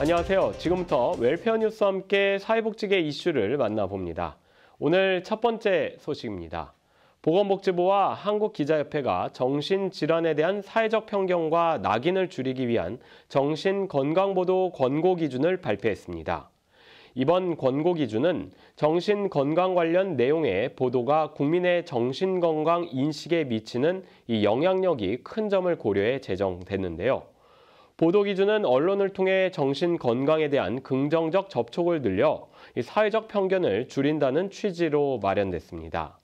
안녕하세요. 지금부터 웰페어 뉴스와 함께 사회복지계 이슈를 만나봅니다. 오늘 첫 번째 소식입니다. 보건복지부와 한국기자협회가 정신질환에 대한 사회적 편견과 낙인을 줄이기 위한 정신건강보도 권고 기준을 발표했습니다. 이번 권고 기준은 정신건강 관련 내용의 보도가 국민의 정신건강 인식에 미치는 이 영향력이 큰 점을 고려해 제정됐는데요. 보도 기준은 언론을 통해 정신 건강에 대한 긍정적 접촉을 늘려 사회적 편견을 줄인다는 취지로 마련됐습니다.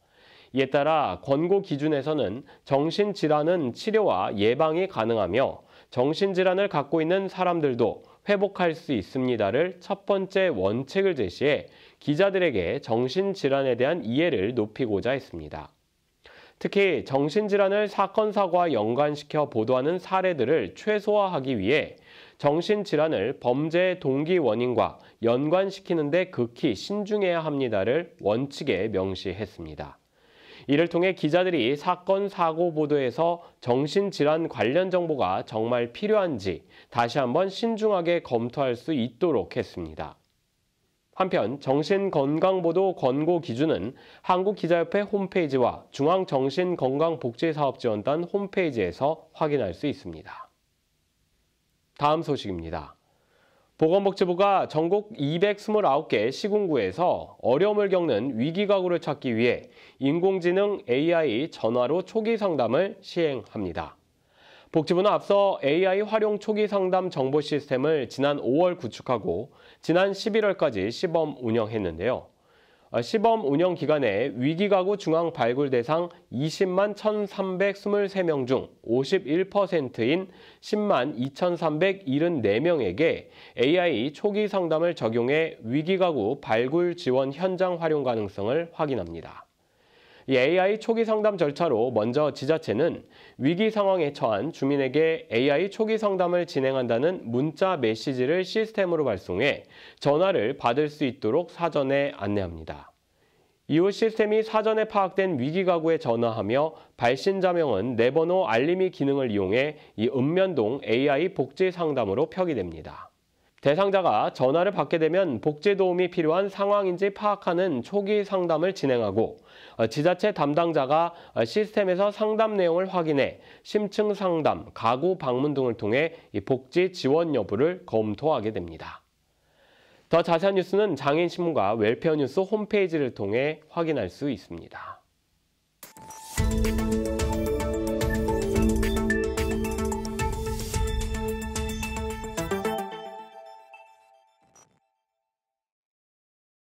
이에 따라 권고 기준에서는 정신질환은 치료와 예방이 가능하며 정신질환을 갖고 있는 사람들도 회복할 수 있습니다를 첫 번째 원칙을 제시해 기자들에게 정신질환에 대한 이해를 높이고자 했습니다. 특히 정신질환을 사건 사고와 연관시켜 보도하는 사례들을 최소화하기 위해 정신질환을 범죄의 동기 원인과 연관시키는 데 극히 신중해야 합니다를 원칙에 명시했습니다. 이를 통해 기자들이 사건 사고 보도에서 정신질환 관련 정보가 정말 필요한지 다시 한번 신중하게 검토할 수 있도록 했습니다. 한편 정신건강보도 권고 기준은 한국기자협회 홈페이지와 중앙정신건강복지사업지원단 홈페이지에서 확인할 수 있습니다. 다음 소식입니다. 보건복지부가 전국 229개 시군구에서 어려움을 겪는 위기가구를 찾기 위해 인공지능 AI 전화로 초기 상담을 시행합니다. 복지부는 앞서 AI 활용 초기 상담 정보 시스템을 지난 5월 구축하고 지난 11월까지 시범 운영했는데요. 어, 시범 운영 기간에 위기가구 중앙 발굴 대상 20만 1,323명 중 51%인 10만 2,374명에게 AI 초기 상담을 적용해 위기가구 발굴 지원 현장 활용 가능성을 확인합니다. 이 AI 초기 상담 절차로 먼저 지자체는 위기 상황에 처한 주민에게 AI 초기 상담을 진행한다는 문자 메시지를 시스템으로 발송해 전화를 받을 수 있도록 사전에 안내합니다. 이후 시스템이 사전에 파악된 위기 가구에 전화하며 발신자 명은 내번호 알림이 기능을 이용해 이 읍면동 AI 복지 상담으로 표기됩니다. 대상자가 전화를 받게 되면 복지 도움이 필요한 상황인지 파악하는 초기 상담을 진행하고 어, 지자체 담당자가 어, 시스템에서 상담 내용을 확인해 심층 상담, 가구 방문 등을 통해 복지 지원 여부를 검토하게 됩니다. 더 자세한 뉴스는 장인신문과 웰페어뉴스 홈페이지를 통해 확인할 수 있습니다.